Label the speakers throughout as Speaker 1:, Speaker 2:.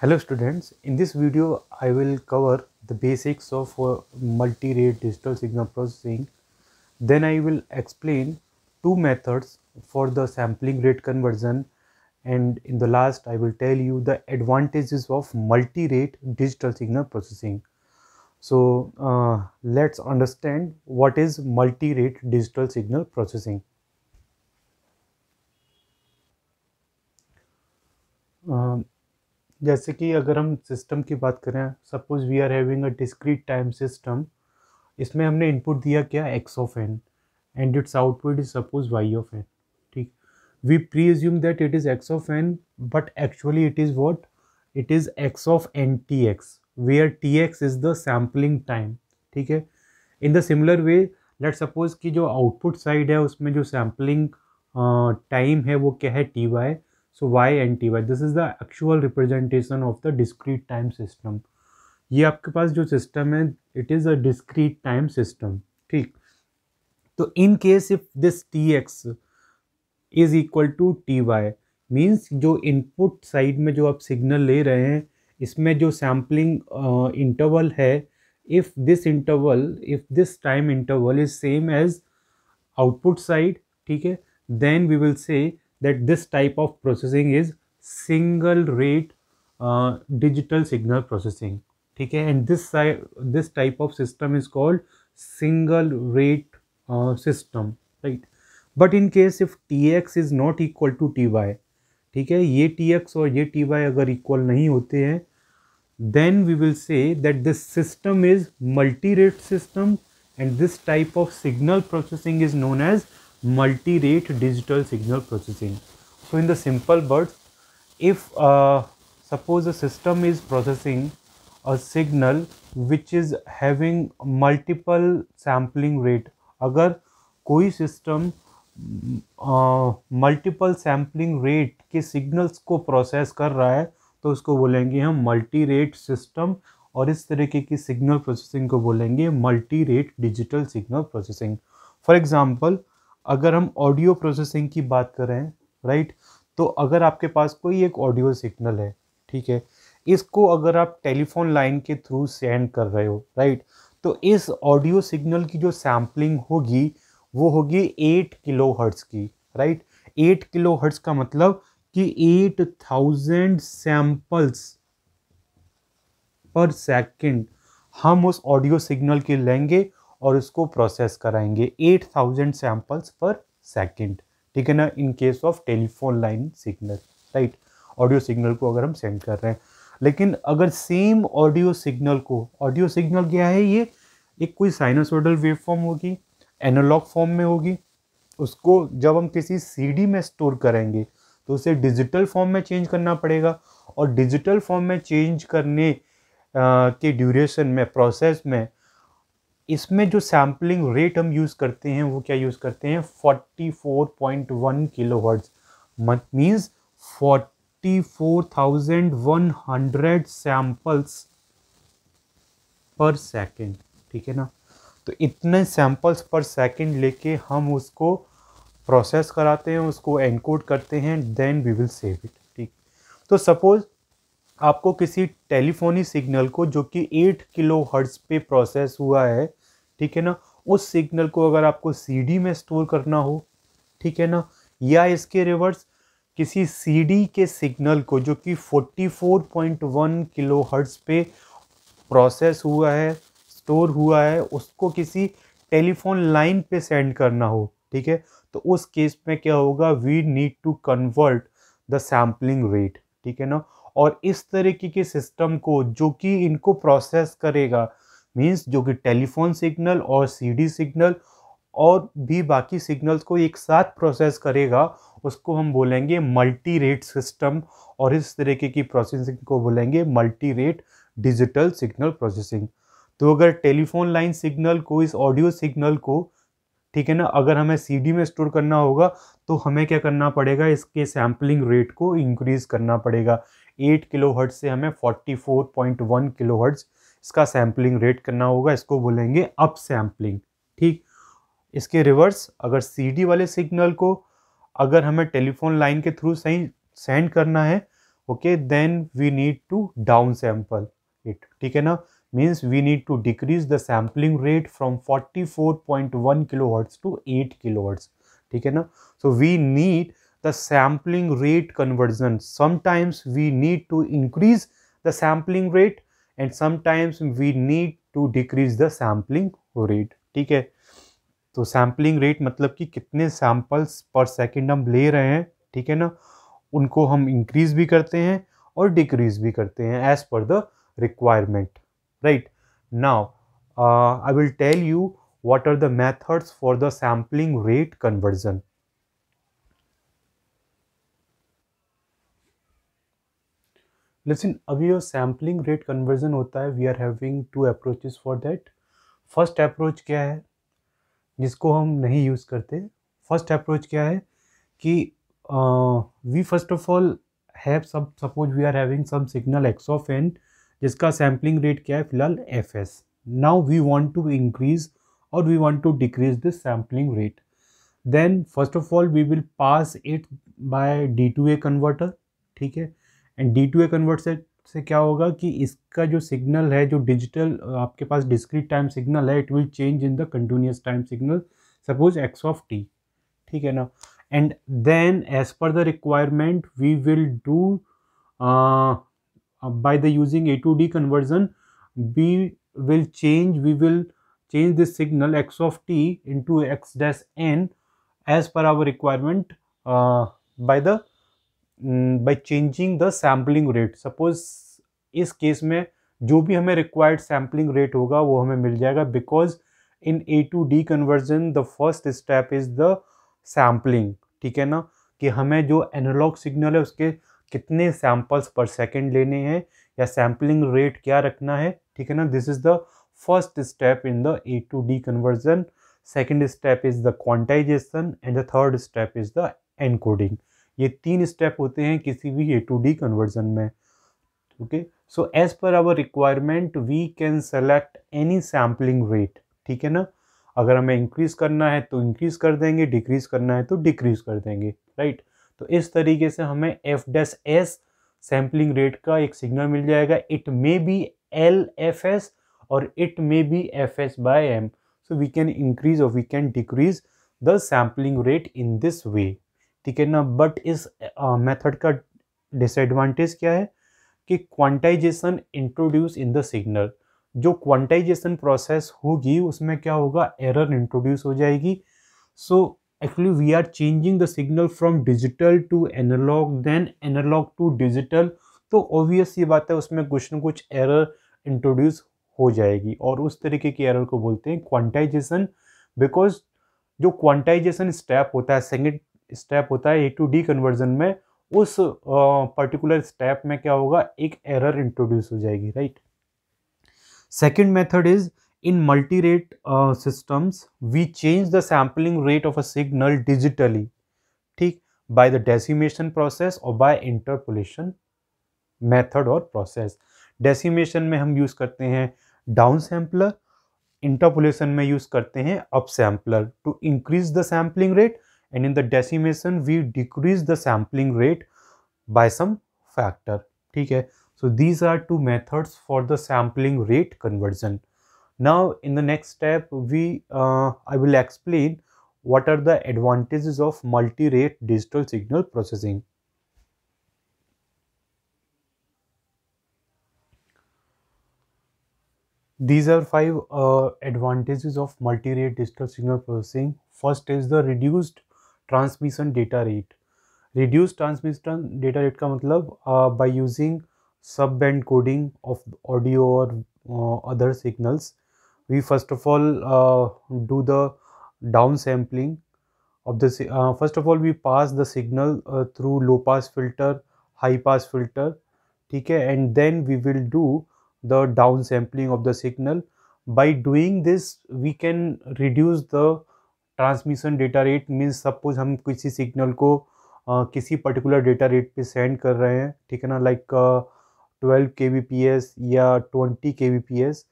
Speaker 1: Hello students, in this video I will cover the basics of uh, multi-rate digital signal processing. Then I will explain two methods for the sampling rate conversion and in the last I will tell you the advantages of multi-rate digital signal processing. So uh, let's understand what is multi-rate digital signal processing. Um, जैसे कि अगर हम system की बात करें suppose we are having a discrete time system इसमें हमने input दिया क्या X of N and its output is suppose Y of N ठीक we presume that it is X of N but actually it is what it is X of N T X are T X is the sampling time ठीक है in the similar way let suppose कि जो output side है उसमें जो sampling time है वो क्या है T Y so Y and T Y this is the actual representation of the discrete time system ये आपके पास जो सिस्टम है it is a discrete time system ठीक तो in case if this T X is equal to T Y means जो input side में जो आप सिग्नल ले रहे हैं इसमें जो सैम्पलिंग इंटरवल uh, है if this interval if this time interval is same as output side ठीक है then we will say that this type of processing is single rate uh, digital signal processing okay and this this type of system is called single rate uh, system right but in case if tx is not equal to ty ठीक है ये T or और ये T Y अगर equal नहीं होते हैं then we system say that this system is multi rate system and this type of signal multi rate digital signal processing so in the simple words if suppose a system is processing a signal which is having multiple sampling rate अगर कोई system multiple sampling rate के signals को process कर रहा है तो उसको बोलेंगे हम मल्टी रेट सिस्टम और इस तरीके की सिग्नल प्रोसेसिंग को बोलेंगे multi rate digital signal processing for example अगर हम ऑडियो प्रोसेसिंग की बात करें राइट तो अगर आपके पास कोई एक ऑडियो सिग्नल है ठीक है इसको अगर आप टेलीफोन लाइन के थ्रू सेंड कर रहे हो राइट तो इस ऑडियो सिग्नल की जो सैम्पलिंग होगी वो होगी एट किलो हर्ट्स की राइट एट किलो हर्ट्स का मतलब कि eight thousand samples per second हम उस ऑडियो सिग्नल के लेंगे और इसको प्रोसेस कराएंगे 8000 सैम्पल्स पर सेकेंड ठीक है ना in case of telephone line signal right audio signal को अगर हम सेंड कर रहे हैं लेकिन अगर सेम ऑडियो सिग्नल को ऑडियो सिग्नल क्या है ये एक कोई साइनसोडल वेव फॉर्म होगी एनालॉग फॉर्म में होगी उसको जब हम किसी सीडी में स्टोर करेंगे तो उसे डिजिटल फॉर्म में चेंज करना पड़ेगा और डिजिटल फॉर्म में चेंज करने के ड्यूरेशन में प्रोसेस में इसमें जो सैम्पलिंग रेट हम यूज़ करते हैं वो क्या यूज़ करते हैं 44.1 किलोहर्ट्ज मत मीन्स 44,100 सैम्पल्स पर सेकेंड ठीक है ना तो इतने सैम्पल्स पर सेकेंड लेके हम उसको प्रोसेस कराते हैं उसको एनकोड करते हैं then we will save it ठीक तो सपोज़ आपको किसी टेलीफोनी सिग्नल को जो कि 8 किलो हर्ट्स पे प्रोसेस हुआ है ठीक है ना उस सिग्नल को अगर आपको सीडी में स्टोर करना हो ठीक है ना या इसके रिवर्स किसी सीडी के सिग्नल को जो कि 44.1 किलो पे प्रोसेस हुआ है स्टोर हुआ है उसको किसी टेलीफोन लाइन पे सेंड करना हो ठीक है तो उस केस में क्या होगा we need to convert the sampling rate ठीक है ना और इस तरीके के सिस्टम को जो कि इनको प्रोसेस करेगा मीन्स जो कि टेलीफोन सिग्नल और सीडी सिग्नल और भी बाकी सिग्नल्स को एक साथ प्रोसेस करेगा उसको हम बोलेंगे मल्टी रेट सिस्टम और इस तरीके की प्रोसेसिंग को बोलेंगे multi rate digital signal processing तो अगर टेलीफोन लाइन सिग्नल को इस ऑडियो सिग्नल को ठीक है ना अगर हमें सीडी में स्टोर करना होगा तो हमें क्या करना पड़ेगा इसके सैम्पलिंग रेट को इंक्रीज़ करना पड़ेगा 8 किलो से हमें 44.1 किलो इसका सैम्पलिंग रेट करना होगा इसको बोलेंगे अप सैम्पलिंग ठीक इसके रिवर्स अगर सीडी वाले सिग्नल को अगर हमें टेलीफोन लाइन के थ्रू सही सेंड करना है okay then we need to down sample it ठीक है ना means we need to decrease the sampling rate from 44.1 kilohertz to 8 kilohertz ठीक है ना so we need the sampling rate conversion sometimes we need to increase the sampling rate and sometimes we need to decrease the sampling rate ठीक है तो sampling rate मतलब कि कितने samples per second हम ले रहे हैं ठीक है ना उनको हम इंक्रीज़ भी करते हैं और डिक्रीज भी करते हैं as per the requirement right now I will tell you what are the methods for the sampling rate conversion लेकिन अभी जो सैम्पलिंग रेट कन्वर्जन होता है we are having two approaches for that first approach क्या है जिसको हम नहीं यूज़ करते फर्स्ट अप्रोच क्या है कि we first of all have सब suppose we are having some signal x of n जिसका सैम्पलिंग रेट क्या है फिलहाल F S now we want to increase और we want to decrease this sampling rate then first of all we will pass it by D to A converter ठीक है and D to A convert से क्या होगा कि इसका जो signal है जो डिजिटल आपके पास डिस्क्रीट टाइम सिग्नल है it will change in the continuous time signal suppose x of t ठीक है ना and then as per the requirement we will do by the using A to D conversion B will change we will change this signal x of t into x n n as per our requirement by the by changing the sampling rate suppose इस case में जो भी हमें required sampling rate होगा वो हमें मिल जाएगा because in A to D conversion the first step is the sampling ठीक है ना कि हमें जो एनालॉग सिग्नल है उसके कितने सैम्पल्स पर सेकेंड लेने हैं या सैम्पलिंग रेट क्या रखना है ठीक है ना this is the first step in the A to D conversion second step is the quantization and the third step is the encoding ये तीन स्टेप होते हैं किसी भी ए टू डी कन्वर्जन में okay so as per our requirement we can select any sampling rate ठीक है ना अगर हमें इंक्रीज़ करना है तो इंक्रीज़ कर देंगे डिक्रीज़ करना है तो डिक्रीज़ कर देंगे राइट तो इस तरीके से हमें F dash S sampling rate का एक सिग्नल मिल जाएगा it may be L F S और it may be F S by M so we can increase और we can decrease the sampling rate in this way ठीक है ना but इस मेथड का डिसएडवांटेज क्या है कि quantization introduce in the signal जो क्वांटाइजेशन प्रोसेस होगी उसमें क्या होगा एरर इंट्रोड्यूस हो जाएगी so actually we are changing the signal from digital to analog then analog to digital तो ऑब्वियस ये बात है उसमें कुछ ना कुछ एरर इंट्रोड्यूस हो जाएगी और उस तरीके की एरर को बोलते हैं क्वांटाइजेशन बिकॉज जो क्वांटाइजेशन स्टेप होता है सेकेंड स्टेप होता है ए टू डी कन्वर्जन में उस पर्टिकुलर स्टेप में क्या होगा एक एरर इंट्रोड्यूस हो जाएगी right second method is in multi rate systems we change the sampling rate of a signal digitally ठीक बाय द डेसीमेशन प्रोसेस और बाय इंटरपोलेशन मेथड और प्रोसेस डेसीमेशन में हम यूज़ करते हैं डाउन सैम्पलर इंटरपोलेशन में यूज़ करते हैं up sampler to increase the sampling rate and in the decimation we decrease the sampling rate by some factor Okay, so these are two methods for the sampling rate conversion now in the next step we uh, I will explain what are the advantages of multi-rate digital signal processing these are five uh, advantages of multi-rate digital signal processing first is the reduced transmission data rate reduce transmission data rate का मतलब by using sub band coding of audio और other signals we first of all do the down sampling of the first of all we pass the signal through low pass filter high pass filter ठीक है and then we will do the down sampling of the signal by doing this we can reduce the transmission data rate means suppose हम किसी signal को आ, किसी particular data rate पे send कर रहे हैं ठीक है ना like twelve K B P S या twenty K B P S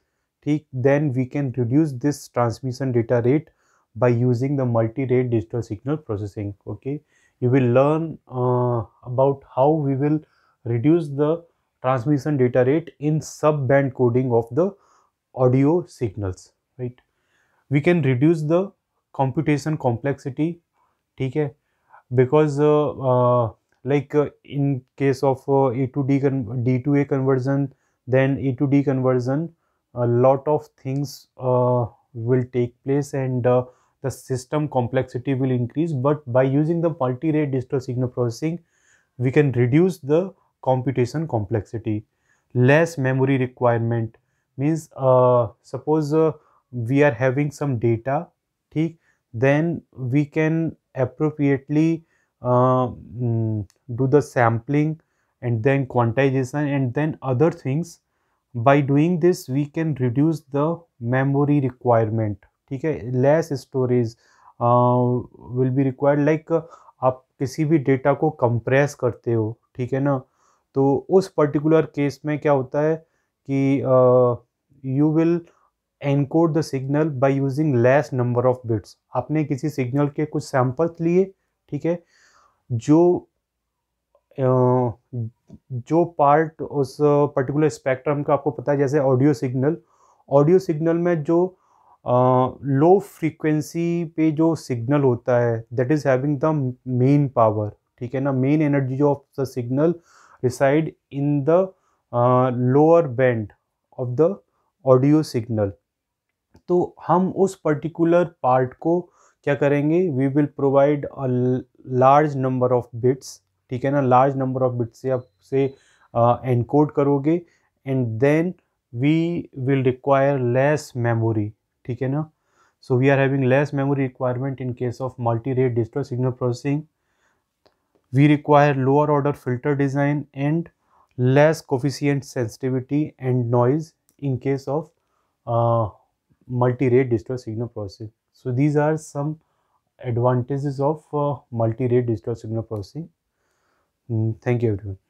Speaker 1: ठीक then we can reduce this transmission data rate by using the multi-rate digital signal processing okay you will learn uh, about how we will reduce the transmission data rate in sub-band coding of the audio signals right we can reduce the computation complexity ठीक है because uh, uh, like uh, in case of uh, A to D D to A conversion then A to D conversion a lot of things uh, will take place and uh, the system complexity will increase but by using the multi-rate digital signal processing we can reduce the computation complexity less memory requirement means uh, suppose uh, we are having some data ठीक then we can appropriately do the sampling and then quantization and then other things by doing this we can reduce the memory requirement ठीक है less storage will be required like आप किसी भी data को compress करते हो ठीक है ना तो उस पर्टिकुलर केस में क्या होता है कि you uh, will encode the signal by using less number of bits आपने किसी सिग्नल के कुछ सैंपल्स लिए ठीक है जो जो पार्ट उस पर्टिकुलर स्पेक्ट्रम का आपको पता है जैसे ऑडियो सिग्नल ऑडियो सिग्नल में जो लो फ्रीक्वेंसी पे जो सिग्नल होता है that is having the main power ठीक है ना main energy of the signal reside in the lower band of the audio signal तो हम उस पर्टिकुलर पार्ट को क्या करेंगे we will provide a large number of bits ठीक है ना लार्ज नंबर ऑफ बिट्स से आप से एनकोड uh, करोगे and then we will require less memory ठीक है ना so we are having less memory requirement in case of multi rate digital signal processing we require lower order filter design and less coefficient sensitivity and noise in case of multi-rate digital signal processing. So these are some advantages of uh, multi-rate digital signal processing. Mm, thank you everyone.